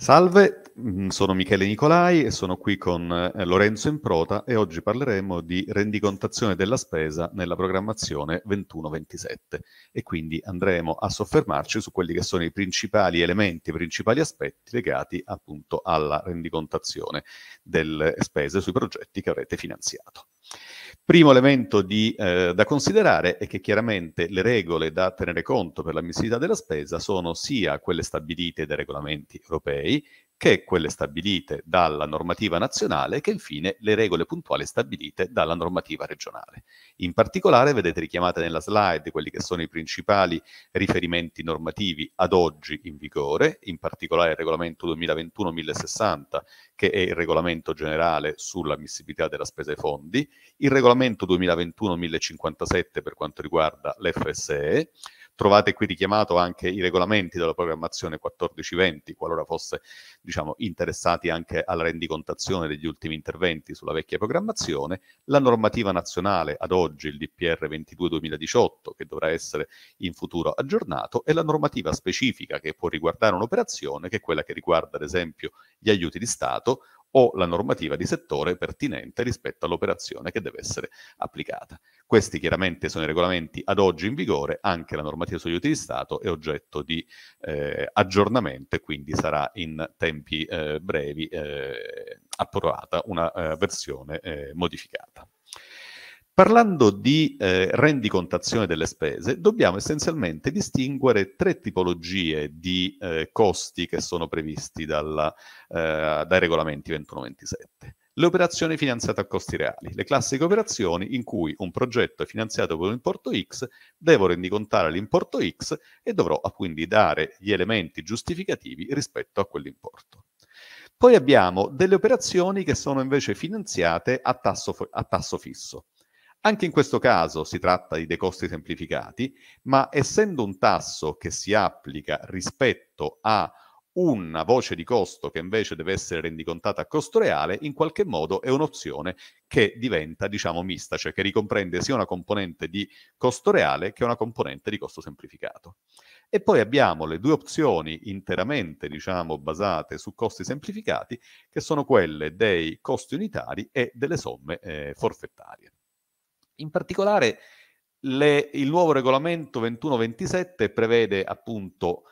Salve, mm, sono Michele Nicolai e sono qui con eh, Lorenzo Improta e oggi parleremo di rendicontazione della spesa nella programmazione 21-27 e quindi andremo a soffermarci su quelli che sono i principali elementi, i principali aspetti legati appunto alla rendicontazione delle spese sui progetti che avrete finanziato. Primo elemento di, eh, da considerare è che chiaramente le regole da tenere conto per l'ammissibilità della spesa sono sia quelle stabilite dai regolamenti europei, che quelle stabilite dalla normativa nazionale che infine le regole puntuali stabilite dalla normativa regionale. In particolare vedete richiamate nella slide quelli che sono i principali riferimenti normativi ad oggi in vigore, in particolare il regolamento 2021-1060 che è il regolamento generale sull'ammissibilità della spesa ai fondi, il regolamento 2021-1057 per quanto riguarda l'FSE, Trovate qui richiamato anche i regolamenti della programmazione 14-20, qualora fosse diciamo, interessati anche alla rendicontazione degli ultimi interventi sulla vecchia programmazione, la normativa nazionale ad oggi, il DPR 22-2018, che dovrà essere in futuro aggiornato, e la normativa specifica che può riguardare un'operazione, che è quella che riguarda ad esempio gli aiuti di Stato o la normativa di settore pertinente rispetto all'operazione che deve essere applicata. Questi chiaramente sono i regolamenti ad oggi in vigore, anche la normativa sugli aiuti di Stato è oggetto di eh, aggiornamento e quindi sarà in tempi eh, brevi eh, approvata una eh, versione eh, modificata. Parlando di eh, rendicontazione delle spese, dobbiamo essenzialmente distinguere tre tipologie di eh, costi che sono previsti dalla, eh, dai regolamenti 2127. Le operazioni finanziate a costi reali, le classiche operazioni in cui un progetto è finanziato con un importo X, devo rendicontare l'importo X e dovrò ah, quindi dare gli elementi giustificativi rispetto a quell'importo. Poi abbiamo delle operazioni che sono invece finanziate a tasso, a tasso fisso. Anche in questo caso si tratta di dei costi semplificati, ma essendo un tasso che si applica rispetto a una voce di costo che invece deve essere rendicontata a costo reale, in qualche modo è un'opzione che diventa, diciamo, mista, cioè che ricomprende sia una componente di costo reale che una componente di costo semplificato. E poi abbiamo le due opzioni interamente, diciamo, basate su costi semplificati, che sono quelle dei costi unitari e delle somme eh, forfettarie. In particolare le, il nuovo regolamento 2127 prevede appunto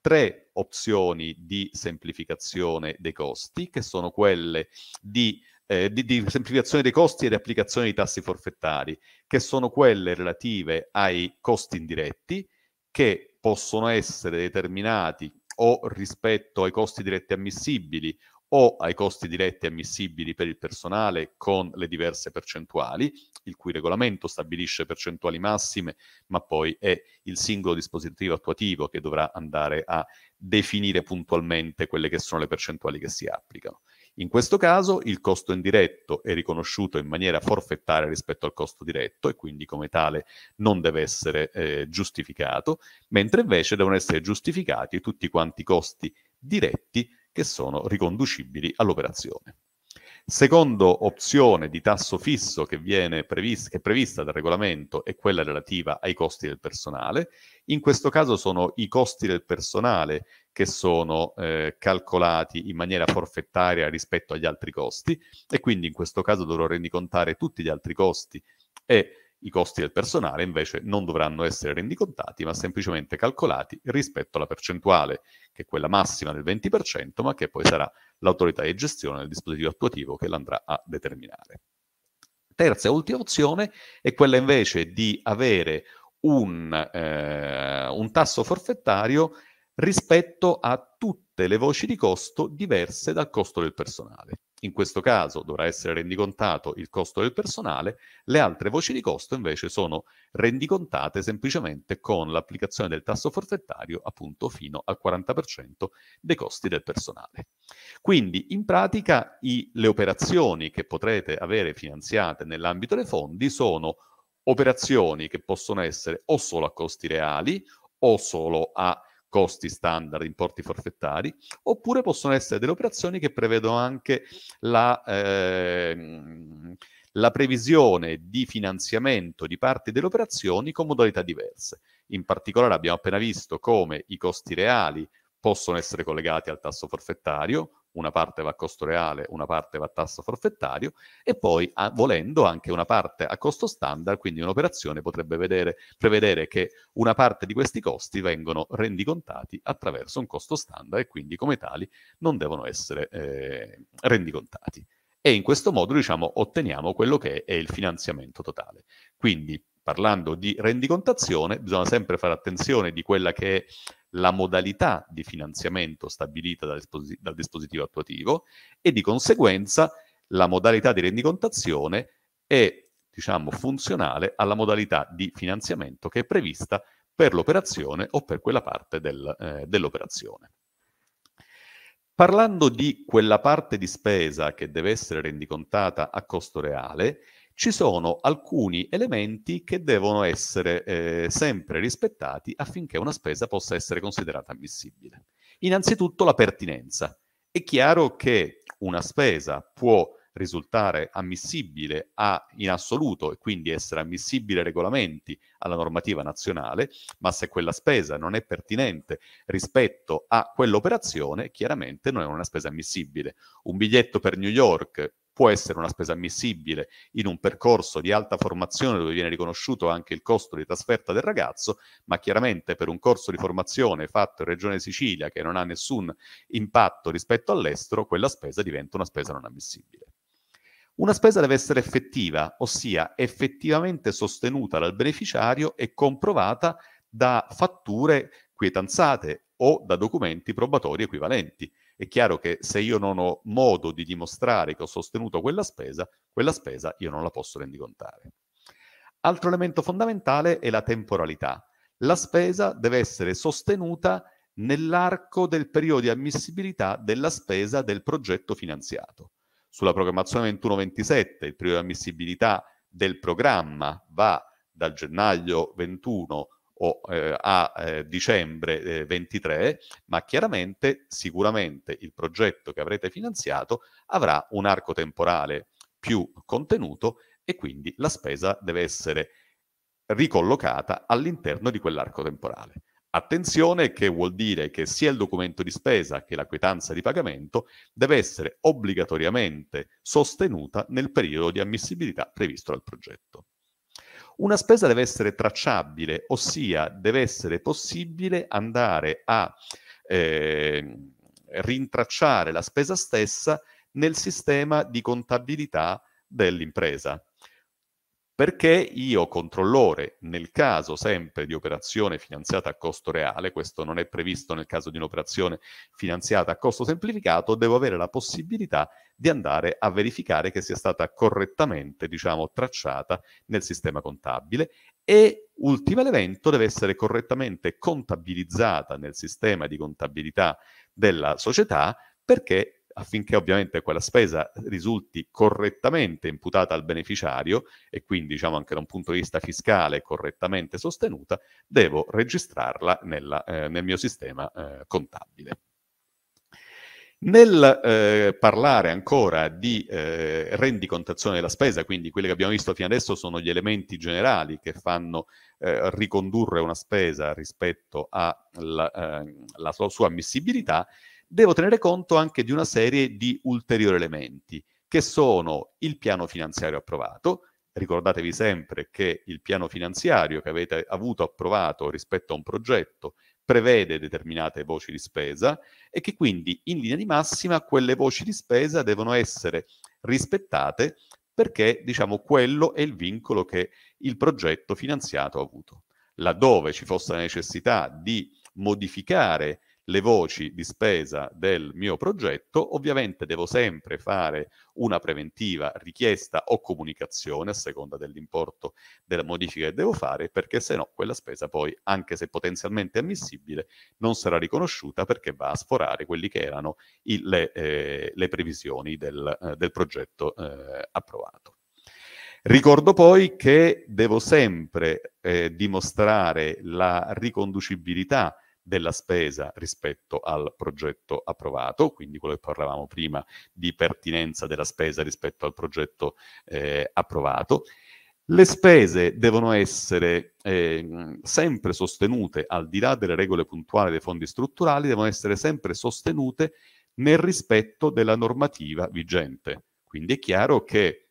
tre opzioni di semplificazione dei costi, che sono quelle di, eh, di, di semplificazione dei costi e di applicazione di tassi forfettari, che sono quelle relative ai costi indiretti, che possono essere determinati o rispetto ai costi diretti ammissibili o ai costi diretti ammissibili per il personale con le diverse percentuali il cui regolamento stabilisce percentuali massime, ma poi è il singolo dispositivo attuativo che dovrà andare a definire puntualmente quelle che sono le percentuali che si applicano. In questo caso il costo indiretto è riconosciuto in maniera forfettaria rispetto al costo diretto e quindi come tale non deve essere eh, giustificato, mentre invece devono essere giustificati tutti quanti i costi diretti che sono riconducibili all'operazione. Secondo opzione di tasso fisso che, viene prevista, che è prevista dal regolamento è quella relativa ai costi del personale. In questo caso sono i costi del personale che sono eh, calcolati in maniera forfettaria rispetto agli altri costi e quindi in questo caso dovrò rendicontare tutti gli altri costi e i costi del personale invece non dovranno essere rendicontati, ma semplicemente calcolati rispetto alla percentuale, che è quella massima del 20%, ma che poi sarà l'autorità di gestione del dispositivo attuativo che l'andrà a determinare. Terza e ultima opzione è quella invece di avere un, eh, un tasso forfettario rispetto a tutte le voci di costo diverse dal costo del personale. In questo caso dovrà essere rendicontato il costo del personale, le altre voci di costo invece sono rendicontate semplicemente con l'applicazione del tasso forfettario appunto fino al 40% dei costi del personale. Quindi in pratica i, le operazioni che potrete avere finanziate nell'ambito dei fondi sono operazioni che possono essere o solo a costi reali o solo a costi standard, importi forfettari, oppure possono essere delle operazioni che prevedono anche la, eh, la previsione di finanziamento di parti delle operazioni con modalità diverse. In particolare abbiamo appena visto come i costi reali possono essere collegati al tasso forfettario, una parte va a costo reale, una parte va a tasso forfettario e poi a, volendo anche una parte a costo standard, quindi un'operazione potrebbe vedere, prevedere che una parte di questi costi vengono rendicontati attraverso un costo standard e quindi come tali non devono essere eh, rendicontati. E in questo modo diciamo, otteniamo quello che è il finanziamento totale. Quindi parlando di rendicontazione bisogna sempre fare attenzione di quella che è la modalità di finanziamento stabilita dal, dal dispositivo attuativo e di conseguenza la modalità di rendicontazione è diciamo, funzionale alla modalità di finanziamento che è prevista per l'operazione o per quella parte del, eh, dell'operazione. Parlando di quella parte di spesa che deve essere rendicontata a costo reale, ci sono alcuni elementi che devono essere eh, sempre rispettati affinché una spesa possa essere considerata ammissibile. Innanzitutto la pertinenza. È chiaro che una spesa può risultare ammissibile a, in assoluto e quindi essere ammissibile ai regolamenti, alla normativa nazionale, ma se quella spesa non è pertinente rispetto a quell'operazione, chiaramente non è una spesa ammissibile. Un biglietto per New York può essere una spesa ammissibile in un percorso di alta formazione dove viene riconosciuto anche il costo di trasferta del ragazzo, ma chiaramente per un corso di formazione fatto in Regione Sicilia che non ha nessun impatto rispetto all'estero, quella spesa diventa una spesa non ammissibile. Una spesa deve essere effettiva, ossia effettivamente sostenuta dal beneficiario e comprovata da fatture quietanzate o da documenti probatori equivalenti è chiaro che se io non ho modo di dimostrare che ho sostenuto quella spesa, quella spesa io non la posso rendicontare. Altro elemento fondamentale è la temporalità. La spesa deve essere sostenuta nell'arco del periodo di ammissibilità della spesa del progetto finanziato. Sulla programmazione 21-27 il periodo di ammissibilità del programma va dal gennaio 21 o eh, a eh, dicembre eh, 23, ma chiaramente sicuramente il progetto che avrete finanziato avrà un arco temporale più contenuto e quindi la spesa deve essere ricollocata all'interno di quell'arco temporale. Attenzione che vuol dire che sia il documento di spesa che la quietanza di pagamento deve essere obbligatoriamente sostenuta nel periodo di ammissibilità previsto dal progetto. Una spesa deve essere tracciabile, ossia deve essere possibile andare a eh, rintracciare la spesa stessa nel sistema di contabilità dell'impresa perché io controllore, nel caso sempre di operazione finanziata a costo reale, questo non è previsto nel caso di un'operazione finanziata a costo semplificato, devo avere la possibilità di andare a verificare che sia stata correttamente, diciamo, tracciata nel sistema contabile e ultimo elemento deve essere correttamente contabilizzata nel sistema di contabilità della società perché affinché ovviamente quella spesa risulti correttamente imputata al beneficiario e quindi diciamo anche da un punto di vista fiscale correttamente sostenuta, devo registrarla nella, eh, nel mio sistema eh, contabile. Nel eh, parlare ancora di eh, rendicontazione della spesa, quindi quelli che abbiamo visto fino adesso sono gli elementi generali che fanno eh, ricondurre una spesa rispetto alla eh, sua ammissibilità, devo tenere conto anche di una serie di ulteriori elementi, che sono il piano finanziario approvato, ricordatevi sempre che il piano finanziario che avete avuto approvato rispetto a un progetto prevede determinate voci di spesa e che quindi in linea di massima quelle voci di spesa devono essere rispettate perché diciamo quello è il vincolo che il progetto finanziato ha avuto. Laddove ci fosse la necessità di modificare le voci di spesa del mio progetto, ovviamente devo sempre fare una preventiva richiesta o comunicazione a seconda dell'importo della modifica che devo fare, perché se no quella spesa poi, anche se potenzialmente ammissibile, non sarà riconosciuta perché va a sforare quelli che erano i, le, eh, le, previsioni del, eh, del progetto eh, approvato. Ricordo poi che devo sempre eh, dimostrare la riconducibilità della spesa rispetto al progetto approvato, quindi quello che parlavamo prima di pertinenza della spesa rispetto al progetto eh, approvato. Le spese devono essere eh, sempre sostenute, al di là delle regole puntuali dei fondi strutturali, devono essere sempre sostenute nel rispetto della normativa vigente. Quindi è chiaro che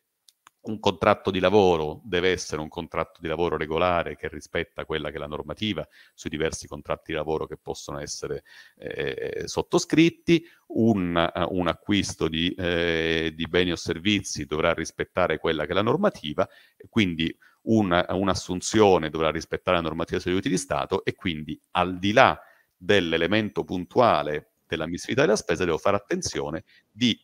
un contratto di lavoro deve essere un contratto di lavoro regolare che rispetta quella che è la normativa sui diversi contratti di lavoro che possono essere eh, sottoscritti, un, eh, un acquisto di, eh, di, beni o servizi dovrà rispettare quella che è la normativa, quindi una, un'assunzione dovrà rispettare la normativa sugli aiuti di Stato e quindi al di là dell'elemento puntuale dell'ammissibilità della spesa devo fare attenzione di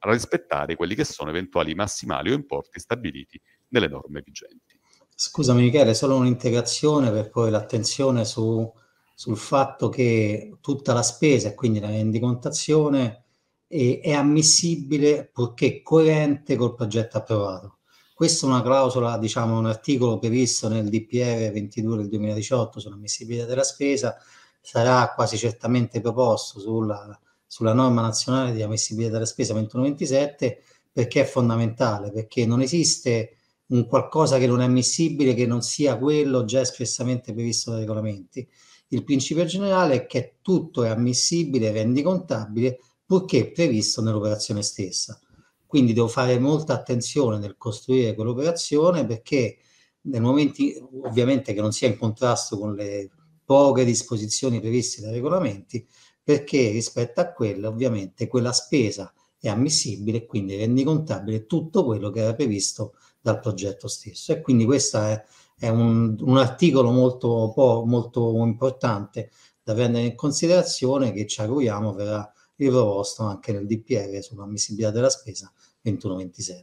a rispettare quelli che sono eventuali massimali o importi stabiliti nelle norme vigenti. Scusami Michele, solo un'integrazione per poi l'attenzione su, sul fatto che tutta la spesa e quindi la rendicontazione è, è ammissibile purché coerente col progetto approvato. Questa è una clausola, diciamo, un articolo previsto nel DPR 22 del 2018 sull'ammissibilità della spesa, sarà quasi certamente proposto sulla sulla norma nazionale di ammissibilità della spesa 21-27 perché è fondamentale, perché non esiste un qualcosa che non è ammissibile che non sia quello già espressamente previsto dai regolamenti. Il principio generale è che tutto è ammissibile, e rendicontabile, purché previsto nell'operazione stessa. Quindi devo fare molta attenzione nel costruire quell'operazione perché nel momento, ovviamente che non sia in contrasto con le poche disposizioni previste dai regolamenti, perché rispetto a quella ovviamente quella spesa è ammissibile e quindi contabile tutto quello che era previsto dal progetto stesso. E quindi questo è, è un, un, articolo molto, molto importante da prendere in considerazione che ci auguriamo verrà riproposto anche nel DPR sull'ammissibilità della spesa 21-27.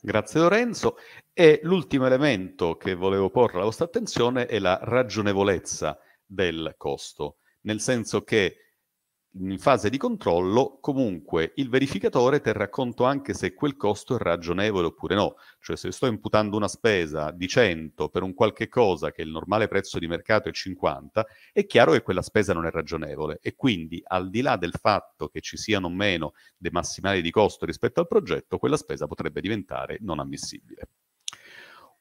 Grazie Lorenzo. E l'ultimo elemento che volevo porre alla vostra attenzione è la ragionevolezza del costo nel senso che in fase di controllo comunque il verificatore terrà conto anche se quel costo è ragionevole oppure no, cioè se sto imputando una spesa di 100 per un qualche cosa che il normale prezzo di mercato è 50, è chiaro che quella spesa non è ragionevole e quindi al di là del fatto che ci siano meno dei massimali di costo rispetto al progetto, quella spesa potrebbe diventare non ammissibile.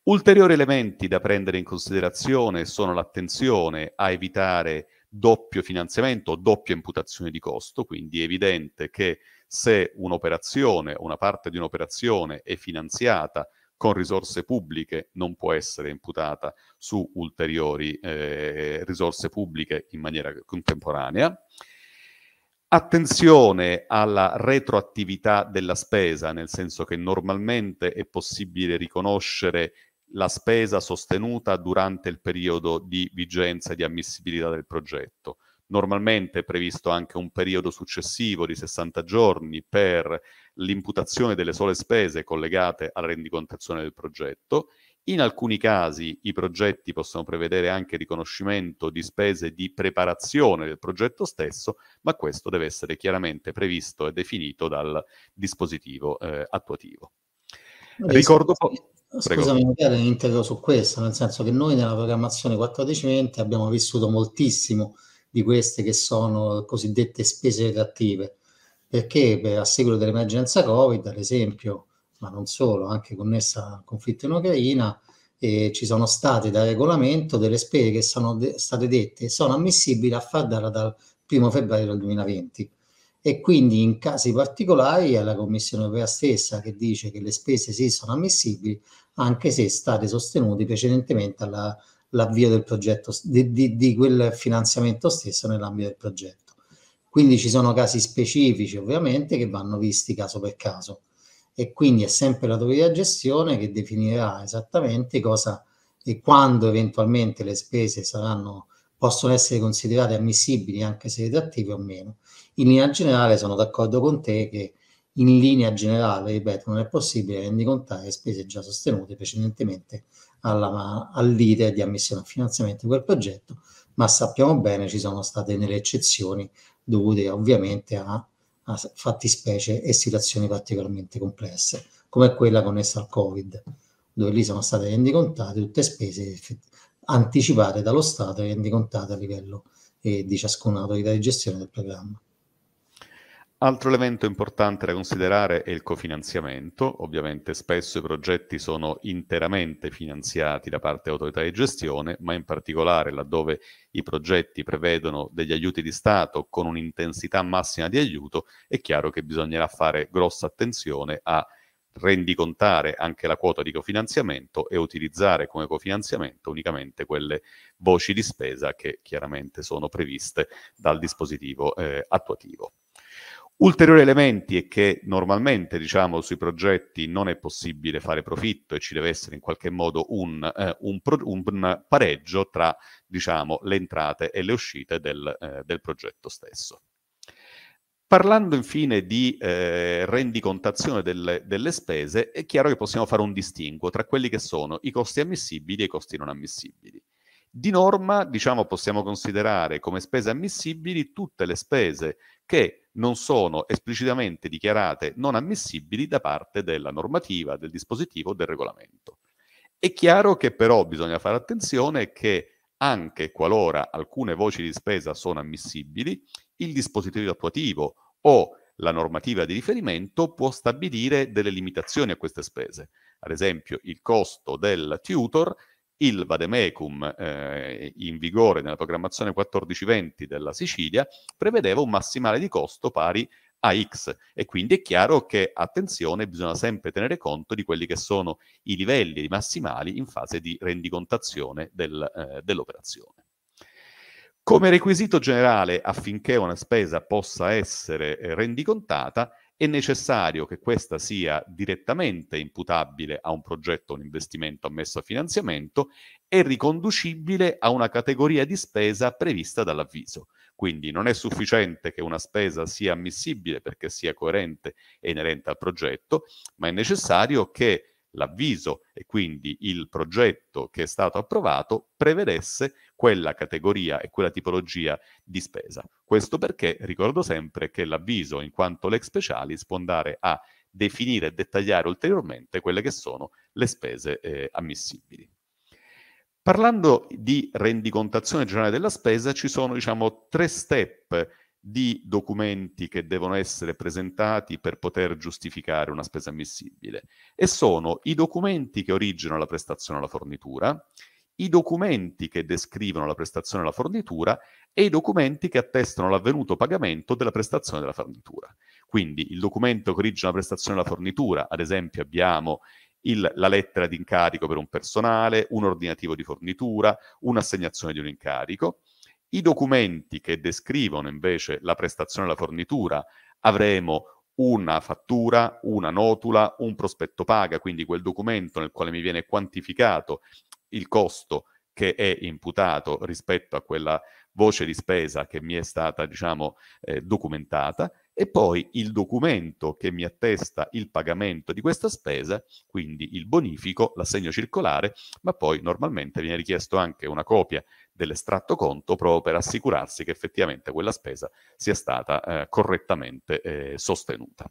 Ulteriori elementi da prendere in considerazione sono l'attenzione a evitare doppio finanziamento, doppia imputazione di costo, quindi è evidente che se un'operazione o una parte di un'operazione è finanziata con risorse pubbliche non può essere imputata su ulteriori eh, risorse pubbliche in maniera contemporanea. Attenzione alla retroattività della spesa, nel senso che normalmente è possibile riconoscere la spesa sostenuta durante il periodo di vigenza e di ammissibilità del progetto. Normalmente è previsto anche un periodo successivo di 60 giorni per l'imputazione delle sole spese collegate alla rendicontazione del progetto. In alcuni casi i progetti possono prevedere anche riconoscimento di spese di preparazione del progetto stesso, ma questo deve essere chiaramente previsto e definito dal dispositivo eh, attuativo. Ricordo, Scusami, magari integro su questo, nel senso che noi nella programmazione 14-20 abbiamo vissuto moltissimo di queste che sono cosiddette spese reattive, perché beh, a seguito dell'emergenza Covid, ad esempio, ma non solo, anche connessa al conflitto in Ucraina, eh, ci sono state da regolamento delle spese che sono de- state dette e sono ammissibili a far dalla dal 1 febbraio del 2020 e quindi in casi particolari è la Commissione europea stessa che dice che le spese sì sono ammissibili anche se state sostenute precedentemente all'avvio del progetto, di, di, di quel finanziamento stesso nell'ambito del progetto. Quindi ci sono casi specifici ovviamente che vanno visti caso per caso e quindi è sempre l'autorità di gestione che definirà esattamente cosa e quando eventualmente le spese saranno, possono essere considerate ammissibili anche se redattive o meno in linea generale sono d'accordo con te che in linea generale, ripeto, non è possibile rendicontare spese già sostenute precedentemente alla, all'iter di ammissione al finanziamento di quel progetto, ma sappiamo bene ci sono state delle eccezioni dovute ovviamente a, a fattispecie e situazioni particolarmente complesse, come quella connessa al Covid, dove lì sono state rendicontate tutte spese anticipate dallo Stato e rendicontate a livello eh, di ciascuna autorità di gestione del programma. Altro elemento importante da considerare è il cofinanziamento. Ovviamente spesso i progetti sono interamente finanziati da parte autorità di gestione, ma in particolare laddove i progetti prevedono degli aiuti di Stato con un'intensità massima di aiuto, è chiaro che bisognerà fare grossa attenzione a rendicontare anche la quota di cofinanziamento e utilizzare come cofinanziamento unicamente quelle voci di spesa che chiaramente sono previste dal dispositivo eh, attuativo. Ulteriori elementi è che normalmente diciamo, sui progetti non è possibile fare profitto e ci deve essere in qualche modo un, eh, un, pro, un pareggio tra diciamo, le entrate e le uscite del, eh, del progetto stesso. Parlando infine di eh, rendicontazione delle, delle, spese, è chiaro che possiamo fare un distinguo tra quelli che sono i costi ammissibili e i costi non ammissibili. Di norma, diciamo, possiamo considerare come spese ammissibili tutte le spese che non sono esplicitamente dichiarate non ammissibili da parte della normativa, del dispositivo del regolamento. È chiaro che però bisogna fare attenzione che anche qualora alcune voci di spesa sono ammissibili, il dispositivo attuativo o la normativa di riferimento può stabilire delle limitazioni a queste spese. Ad esempio, il costo del tutor il vademecum eh, in vigore nella programmazione 14-20 della Sicilia prevedeva un massimale di costo pari a X e quindi è chiaro che, attenzione, bisogna sempre tenere conto di quelli che sono i livelli massimali in fase di rendicontazione del, eh, dell'operazione come requisito generale affinché una spesa possa essere eh, rendicontata è necessario che questa sia direttamente imputabile a un progetto o un investimento ammesso a finanziamento e riconducibile a una categoria di spesa prevista dall'avviso. Quindi non è sufficiente che una spesa sia ammissibile perché sia coerente e inerente al progetto, ma è necessario che l'avviso e quindi il progetto che è stato approvato prevedesse quella categoria e quella tipologia di spesa. Questo perché ricordo sempre che l'avviso, in quanto lex specialis, può andare a definire e dettagliare ulteriormente quelle che sono le spese eh, ammissibili. Parlando di rendicontazione generale della spesa, ci sono diciamo, tre step di documenti che devono essere presentati per poter giustificare una spesa ammissibile e sono i documenti che originano la prestazione alla fornitura, i documenti che descrivono la prestazione alla fornitura e i documenti che attestano l'avvenuto pagamento della prestazione della fornitura. Quindi il documento che origina la prestazione alla fornitura, ad esempio abbiamo il, la lettera di incarico per un personale, un ordinativo di fornitura, un'assegnazione di un incarico, i documenti che descrivono invece la prestazione e la fornitura avremo una fattura, una notula, un prospetto paga, quindi quel documento nel quale mi viene quantificato il costo che è imputato rispetto a quella voce di spesa che mi è stata, diciamo, eh, documentata e poi il documento che mi attesta il pagamento di questa spesa, quindi il bonifico, l'assegno circolare, ma poi normalmente viene richiesto anche una copia dell'estratto conto proprio per assicurarsi che effettivamente quella spesa sia stata eh, correttamente eh, sostenuta.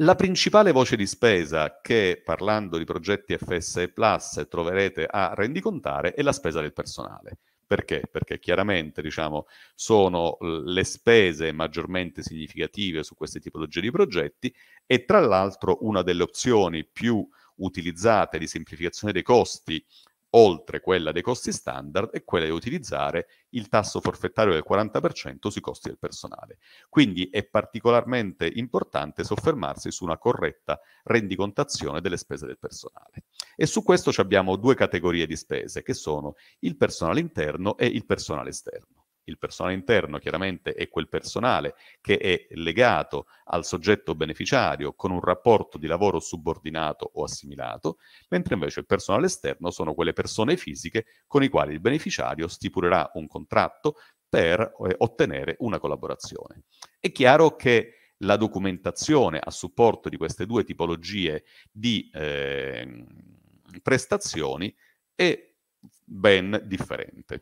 La principale voce di spesa che, parlando di progetti FSE Plus, troverete a rendicontare è la spesa del personale. Perché? Perché chiaramente diciamo, sono le spese maggiormente significative su queste tipologie di progetti e tra l'altro una delle opzioni più utilizzate di semplificazione dei costi oltre quella dei costi standard è quella di utilizzare il tasso forfettario del 40% sui costi del personale. Quindi è particolarmente importante soffermarsi su una corretta rendicontazione delle spese del personale. E su questo abbiamo due categorie di spese, che sono il personale interno e il personale esterno. Il personale interno chiaramente è quel personale che è legato al soggetto beneficiario con un rapporto di lavoro subordinato o assimilato, mentre invece il personale esterno sono quelle persone fisiche con i quali il beneficiario stipulerà un contratto per eh, ottenere una collaborazione. È chiaro che la documentazione a supporto di queste due tipologie di eh, prestazioni è ben differente.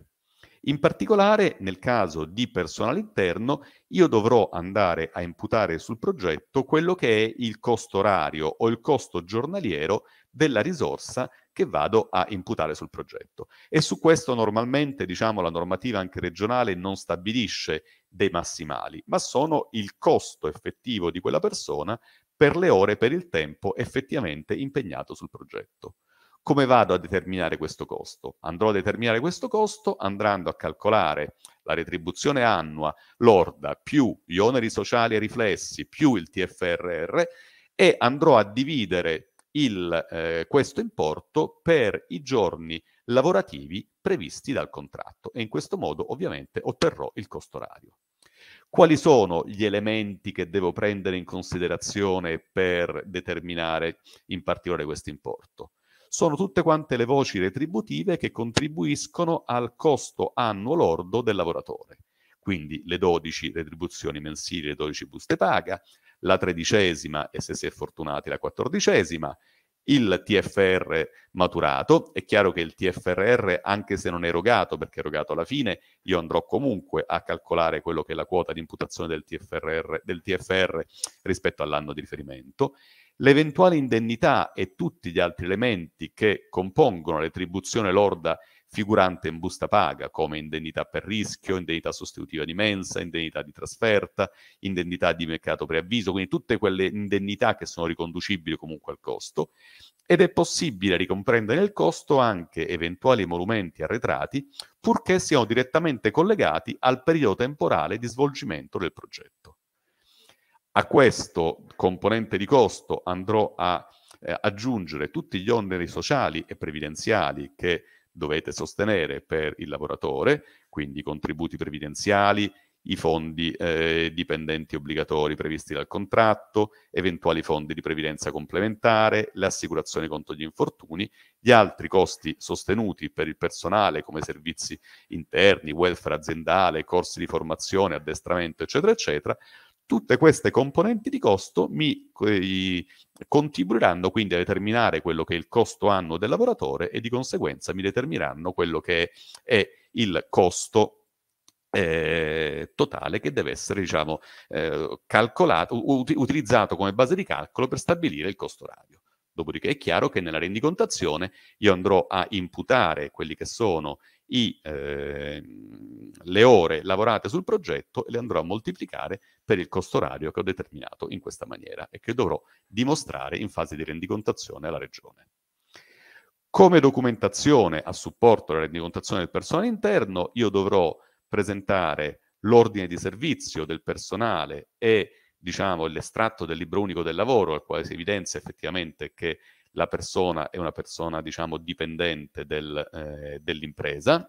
In particolare, nel caso di personale interno, io dovrò andare a imputare sul progetto quello che è il costo orario o il costo giornaliero della risorsa che vado a imputare sul progetto. E su questo normalmente, diciamo, la normativa anche regionale non stabilisce dei massimali, ma sono il costo effettivo di quella persona per le ore, per il tempo effettivamente impegnato sul progetto. Come vado a determinare questo costo? Andrò a determinare questo costo andando a calcolare la retribuzione annua lorda più gli oneri sociali e riflessi più il TFRR e andrò a dividere il, eh, questo importo per i giorni lavorativi previsti dal contratto e in questo modo ovviamente otterrò il costo orario. Quali sono gli elementi che devo prendere in considerazione per determinare in particolare questo importo? sono tutte quante le voci retributive che contribuiscono al costo annuo lordo del lavoratore. Quindi le 12 retribuzioni mensili, le 12 buste paga, la tredicesima e se si è fortunati la quattordicesima, il TFR maturato. È chiaro che il TFRR, anche se non è erogato, perché è erogato alla fine, io andrò comunque a calcolare quello che è la quota di imputazione del TFR, del TFR rispetto all'anno di riferimento. L'eventuale indennità e tutti gli altri elementi che compongono l'attribuzione lorda figurante in busta paga, come indennità per rischio, indennità sostitutiva di mensa, indennità di trasferta, indennità di mercato preavviso, quindi tutte quelle indennità che sono riconducibili comunque al costo, ed è possibile ricomprendere nel costo anche eventuali emolumenti arretrati, purché siano direttamente collegati al periodo temporale di svolgimento del progetto. A questo componente di costo andrò a eh, aggiungere tutti gli oneri sociali e previdenziali che dovete sostenere per il lavoratore, quindi i contributi previdenziali, i fondi eh, dipendenti obbligatori previsti dal contratto, eventuali fondi di previdenza complementare, le assicurazioni contro gli infortuni, gli altri costi sostenuti per il personale come servizi interni, welfare aziendale, corsi di formazione, addestramento, eccetera, eccetera, Tutte queste componenti di costo mi eh, contribuiranno quindi a determinare quello che è il costo anno del lavoratore e di conseguenza mi determineranno quello che è il costo eh, totale che deve essere diciamo, eh, calcolato, ut- utilizzato come base di calcolo per stabilire il costo orario. Dopodiché è chiaro che nella rendicontazione io andrò a imputare quelli che sono i, eh, le ore lavorate sul progetto e le andrò a moltiplicare per il costo orario che ho determinato in questa maniera e che dovrò dimostrare in fase di rendicontazione alla regione. Come documentazione a supporto della rendicontazione del personale interno, io dovrò presentare l'ordine di servizio del personale e diciamo, l'estratto del libro unico del lavoro, al quale si evidenzia effettivamente che la persona è una persona, diciamo, dipendente del, eh, dell'impresa,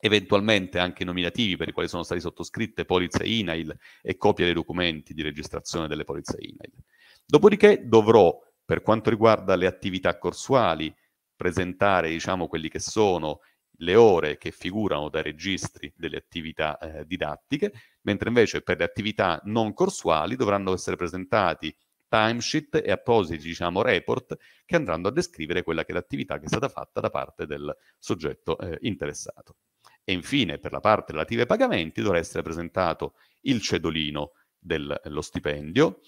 eventualmente anche nominativi per i quali sono state sottoscritte polizze INAIL e copie dei documenti di registrazione delle polizze INAIL. Dopodiché dovrò, per quanto riguarda le attività corsuali, presentare, diciamo, quelli che sono le ore che figurano dai registri delle attività eh, didattiche, mentre invece per le attività non corsuali dovranno essere presentati timesheet e appositi diciamo, report che andranno a descrivere quella che è l'attività che è stata fatta da parte del soggetto eh, interessato. E infine, per la parte relativa ai pagamenti, dovrà essere presentato il cedolino dello stipendio,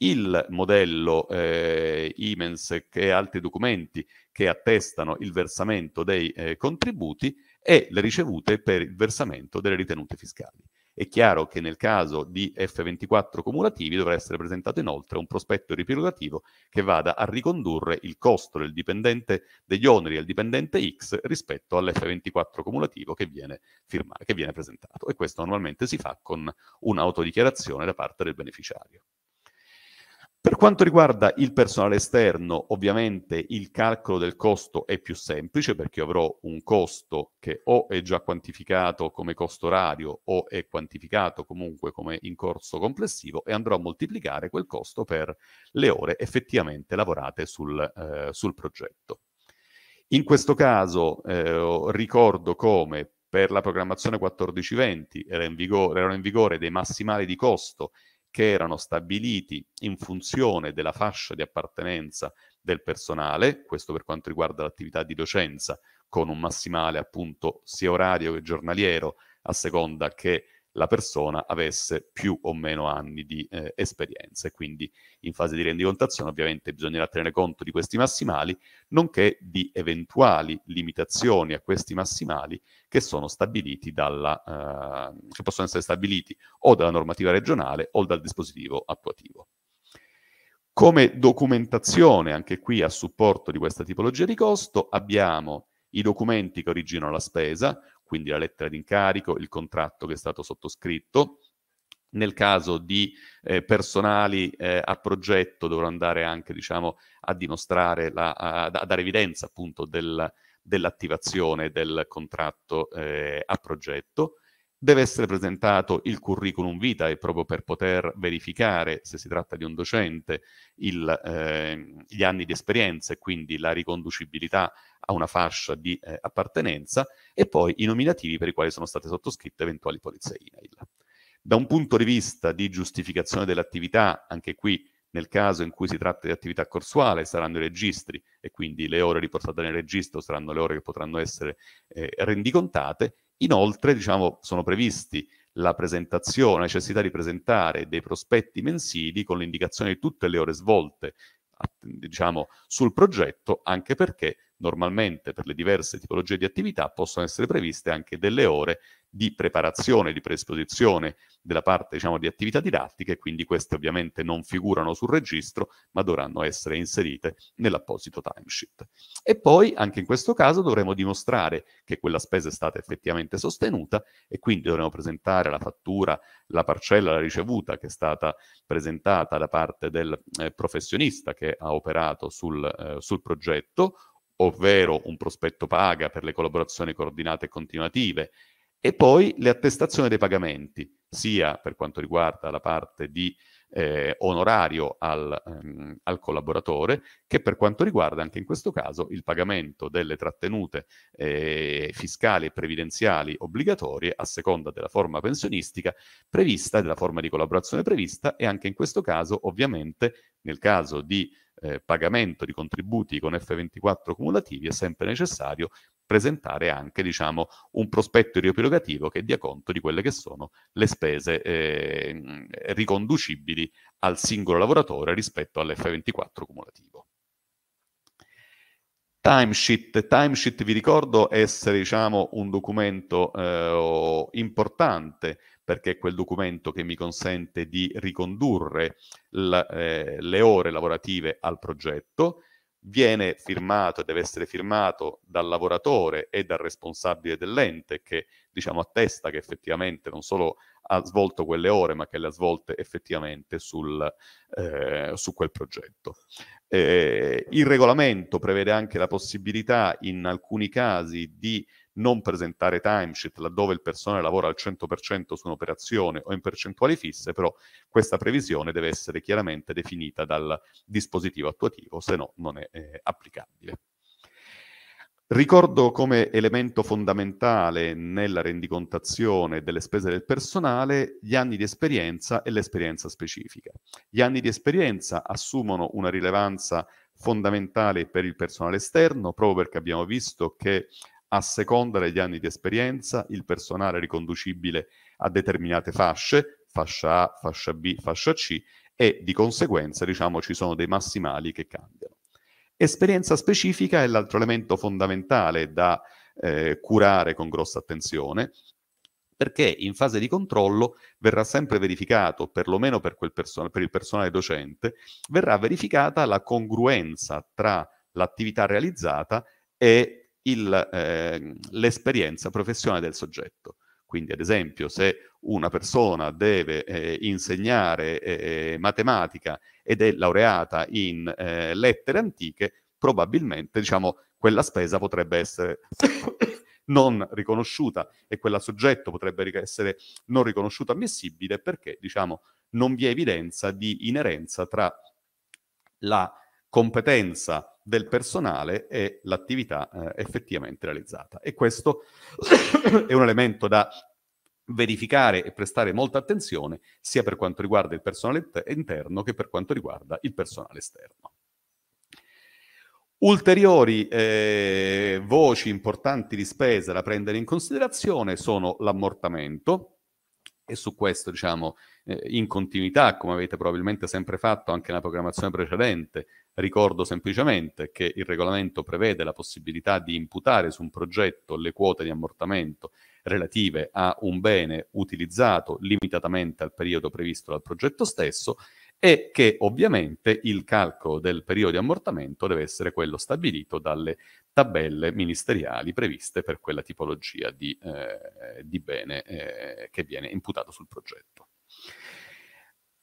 il modello eh, IMENS e altri documenti che attestano il versamento dei eh, contributi e le ricevute per il versamento delle ritenute fiscali. È chiaro che nel caso di F24 cumulativi dovrà essere presentato inoltre un prospetto ripilogativo che vada a ricondurre il costo del dipendente, degli oneri al dipendente X rispetto all'F24 cumulativo che viene, firmato, che viene presentato. E questo normalmente si fa con un'autodichiarazione da parte del beneficiario. Per quanto riguarda il personale esterno, ovviamente il calcolo del costo è più semplice perché avrò un costo che o è già quantificato come costo orario o è quantificato comunque come in corso complessivo e andrò a moltiplicare quel costo per le ore effettivamente lavorate sul, eh, sul progetto. In questo caso eh, ricordo come per la programmazione 14-20 era erano in vigore dei massimali di costo che erano stabiliti in funzione della fascia di appartenenza del personale, questo per quanto riguarda l'attività di docenza, con un massimale appunto sia orario che giornaliero, a seconda che la persona avesse più o meno anni di eh, esperienza e quindi in fase di rendicontazione ovviamente bisognerà tenere conto di questi massimali, nonché di eventuali limitazioni a questi massimali che sono stabiliti dalla, eh, che possono essere stabiliti o dalla normativa regionale o dal dispositivo attuativo. Come documentazione, anche qui a supporto di questa tipologia di costo, abbiamo i documenti che originano la spesa, quindi la lettera d'incarico, il contratto che è stato sottoscritto. Nel caso di eh, personali eh, a progetto dovrò andare anche diciamo, a dimostrare, la, a, a, dare evidenza appunto del, dell'attivazione del contratto eh, a progetto deve essere presentato il curriculum vitae proprio per poter verificare se si tratta di un docente il, eh, gli anni di esperienza e quindi la riconducibilità a una fascia di eh, appartenenza e poi i nominativi per i quali sono state sottoscritte eventuali polizze email. Da un punto di vista di giustificazione dell'attività, anche qui nel caso in cui si tratta di attività corsuale saranno i registri e quindi le ore riportate nel registro saranno le ore che potranno essere eh, rendicontate Inoltre, diciamo, sono previsti la presentazione, la necessità di presentare dei prospetti mensili con l'indicazione di tutte le ore svolte diciamo, sul progetto, anche perché normalmente per le diverse tipologie di attività possono essere previste anche delle ore di preparazione, di predisposizione della parte diciamo, di attività didattiche, quindi queste ovviamente non figurano sul registro ma dovranno essere inserite nell'apposito timesheet. E poi anche in questo caso dovremo dimostrare che quella spesa è stata effettivamente sostenuta e quindi dovremo presentare la fattura, la parcella, la ricevuta che è stata presentata da parte del eh, professionista che ha operato sul, eh, sul progetto ovvero un prospetto paga per le collaborazioni coordinate e continuative e poi le attestazioni dei pagamenti, sia per quanto riguarda la parte di eh, onorario al, ehm, al, collaboratore che per quanto riguarda anche in questo caso il pagamento delle trattenute eh, fiscali e previdenziali obbligatorie a seconda della forma pensionistica prevista, della forma di collaborazione prevista e anche in questo caso ovviamente nel caso di eh, pagamento di contributi con F24 cumulativi è sempre necessario presentare anche diciamo, un prospetto riepilogativo che dia conto di quelle che sono le spese eh, riconducibili al singolo lavoratore rispetto all'F24 cumulativo. Timesheet, Timesheet vi ricordo essere diciamo, un documento eh, importante perché è quel documento che mi consente di ricondurre l, eh, le ore lavorative al progetto, viene firmato e deve essere firmato dal lavoratore e dal responsabile dell'ente che diciamo attesta che effettivamente non solo ha svolto quelle ore ma che le ha svolte effettivamente sul, eh, su quel progetto. Eh, il regolamento prevede anche la possibilità in alcuni casi di non presentare timesheet laddove il personale lavora al 100% su un'operazione o in percentuali fisse, però questa previsione deve essere chiaramente definita dal dispositivo attuativo, se no non è eh, applicabile. Ricordo come elemento fondamentale nella rendicontazione delle spese del personale gli anni di esperienza e l'esperienza specifica. Gli anni di esperienza assumono una rilevanza fondamentale per il personale esterno, proprio perché abbiamo visto che a seconda degli anni di esperienza, il personale riconducibile a determinate fasce, fascia A, fascia B, fascia C, e di conseguenza diciamo, ci sono dei massimali che cambiano. Esperienza specifica è l'altro elemento fondamentale da eh, curare con grossa attenzione, perché in fase di controllo verrà sempre verificato, perlomeno per, person- per il personale docente, verrà verificata la congruenza tra l'attività realizzata e il, eh, l'esperienza professionale del soggetto. Quindi, ad esempio, se una persona deve eh, insegnare eh, matematica ed è laureata in eh, lettere antiche, probabilmente diciamo, quella spesa potrebbe essere non riconosciuta e quella soggetto potrebbe essere non riconosciuto ammissibile perché diciamo, non vi è evidenza di inerenza tra la competenza del personale e l'attività eh, effettivamente realizzata. E questo è un elemento da verificare e prestare molta attenzione sia per quanto riguarda il personale interno che per quanto riguarda il personale esterno. Ulteriori eh, voci importanti di spesa da prendere in considerazione sono l'ammortamento, e su questo, diciamo, eh, in continuità, come avete probabilmente sempre fatto anche nella programmazione precedente, Ricordo semplicemente che il regolamento prevede la possibilità di imputare su un progetto le quote di ammortamento relative a un bene utilizzato limitatamente al periodo previsto dal progetto stesso e che ovviamente il calcolo del periodo di ammortamento deve essere quello stabilito dalle tabelle ministeriali previste per quella tipologia di, eh, di bene eh, che viene imputato sul progetto.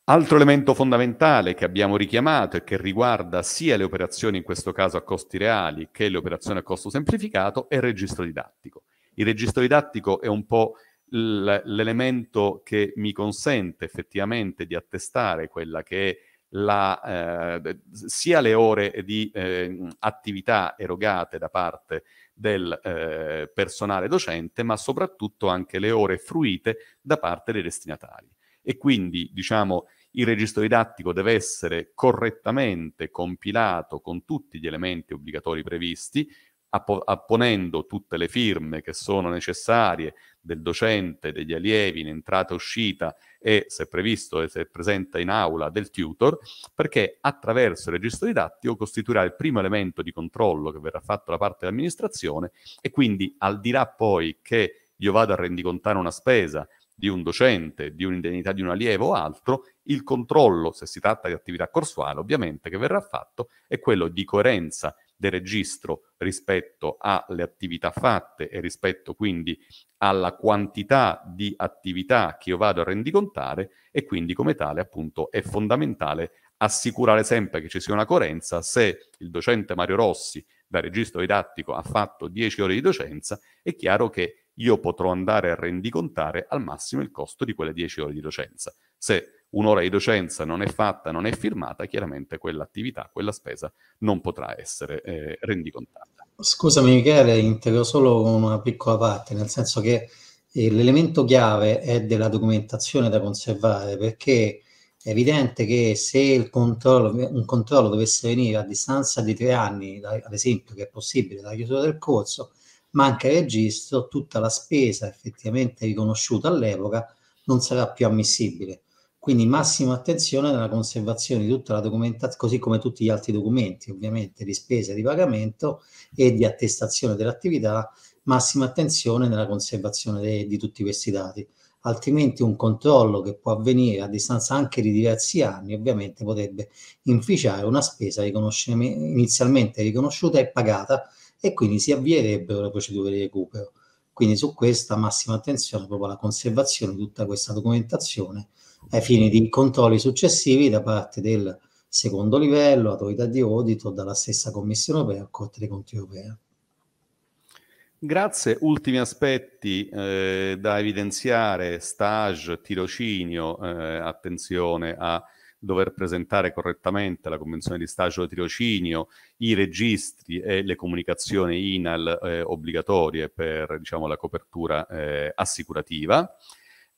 Altro elemento fondamentale che abbiamo richiamato e che riguarda sia le operazioni in questo caso a costi reali che le operazioni a costo semplificato è il registro didattico. Il registro didattico è un po' l'elemento che mi consente effettivamente di attestare quella che è la, eh, sia le ore di eh, attività erogate da parte del eh, personale docente, ma soprattutto anche le ore fruite da parte dei destinatari e quindi diciamo il registro didattico deve essere correttamente compilato con tutti gli elementi obbligatori previsti, apponendo tutte le firme che sono necessarie del docente, degli allievi in entrata e uscita e, se previsto e se presente in aula, del tutor, perché attraverso il registro didattico costituirà il primo elemento di controllo che verrà fatto da parte dell'amministrazione e quindi al di là poi che io vado a rendicontare una spesa di un docente, di un'indennità di un allievo o altro, il controllo, se si tratta di attività corsuale, ovviamente che verrà fatto, è quello di coerenza del registro rispetto alle attività fatte e rispetto quindi alla quantità di attività che io vado a rendicontare e quindi come tale appunto è fondamentale assicurare sempre che ci sia una coerenza se il docente Mario Rossi da registro didattico ha fatto 10 ore di docenza, è chiaro che io potrò andare a rendicontare al massimo il costo di quelle 10 ore di docenza. Se un'ora di docenza non è fatta, non è firmata, chiaramente quell'attività, quella spesa non potrà essere eh, rendicontata. Scusami Michele, integro solo con una piccola parte, nel senso che eh, l'elemento chiave è della documentazione da conservare, perché è evidente che se controllo, un controllo dovesse venire a distanza di tre anni, ad esempio, che è possibile dalla chiusura del corso, ma anche il registro, tutta la spesa effettivamente riconosciuta all'epoca non sarà più ammissibile. Quindi massima attenzione nella conservazione di tutta la documentazione, così come tutti gli altri documenti, ovviamente di spesa, di pagamento e di attestazione dell'attività, massima attenzione nella conservazione de- di tutti questi dati. Altrimenti un controllo che può avvenire a distanza anche di diversi anni ovviamente potrebbe inficiare una spesa riconosce- inizialmente riconosciuta e pagata e quindi si avvierebbero le procedure di recupero. Quindi su questa massima attenzione proprio alla conservazione di tutta questa documentazione ai fini di controlli successivi da parte del secondo livello, autorità di audito, dalla stessa Commissione europea o Corte dei Conti europea. Grazie. Ultimi aspetti eh, da evidenziare, stage, tirocinio, eh, attenzione a dover presentare correttamente la convenzione di stagio e tirocinio, i registri e le comunicazioni INAL eh, obbligatorie per diciamo, la copertura eh, assicurativa.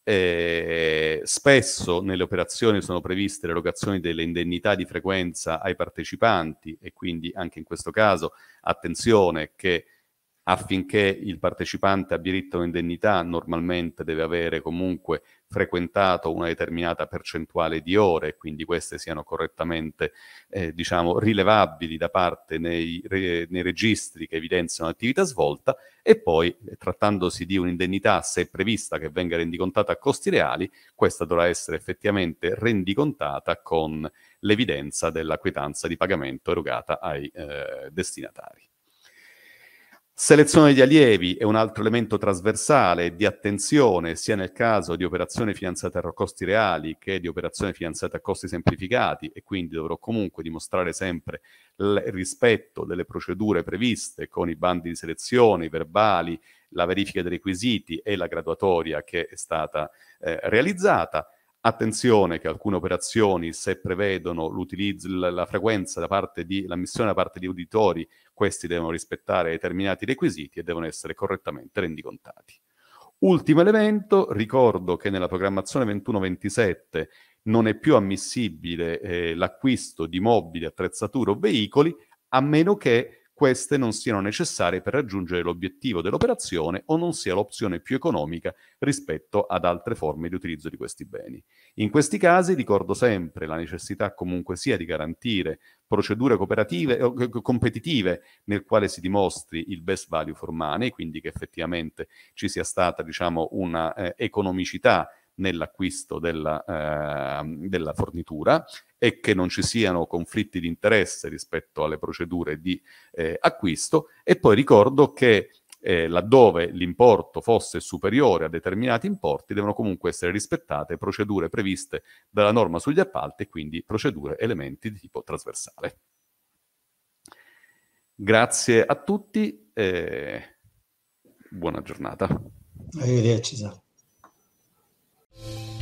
Eh, spesso nelle operazioni sono previste le erogazioni delle indennità di frequenza ai partecipanti e quindi anche in questo caso attenzione che affinché il partecipante a diritto a all'indennità normalmente deve avere comunque frequentato una determinata percentuale di ore, quindi queste siano correttamente eh, diciamo, rilevabili da parte nei, re, nei registri che evidenziano l'attività svolta e poi eh, trattandosi di un'indennità, se è prevista che venga rendicontata a costi reali, questa dovrà essere effettivamente rendicontata con l'evidenza della quietanza di pagamento erogata ai eh, destinatari. Selezione di allievi è un altro elemento trasversale di attenzione sia nel caso di operazione finanziata a costi reali che di operazione finanziata a costi semplificati e quindi dovrò comunque dimostrare sempre il rispetto delle procedure previste con i bandi di selezione, i verbali, la verifica dei requisiti e la graduatoria che è stata eh, realizzata. Attenzione che alcune operazioni, se prevedono l'utilizzo, la, la frequenza da parte di l'ammissione da parte di uditori questi devono rispettare determinati requisiti e devono essere correttamente rendicontati. Ultimo elemento, ricordo che nella programmazione 21-27 non è più ammissibile eh, l'acquisto di mobili, attrezzature o veicoli a meno che queste non siano necessarie per raggiungere l'obiettivo dell'operazione o non sia l'opzione più economica rispetto ad altre forme di utilizzo di questi beni. In questi casi ricordo sempre la necessità comunque sia di garantire procedure cooperative eh, o competitive nel quale si dimostri il best value for money, quindi che effettivamente ci sia stata diciamo una eh, economicità nell'acquisto della, eh, della fornitura e che non ci siano conflitti di interesse rispetto alle procedure di eh, acquisto e poi ricordo che eh, laddove l'importo fosse superiore a determinati importi devono comunque essere rispettate procedure previste dalla norma sugli appalti e quindi procedure elementi di tipo trasversale. Grazie a tutti e eh, buona giornata. Arrivederci. Sara. you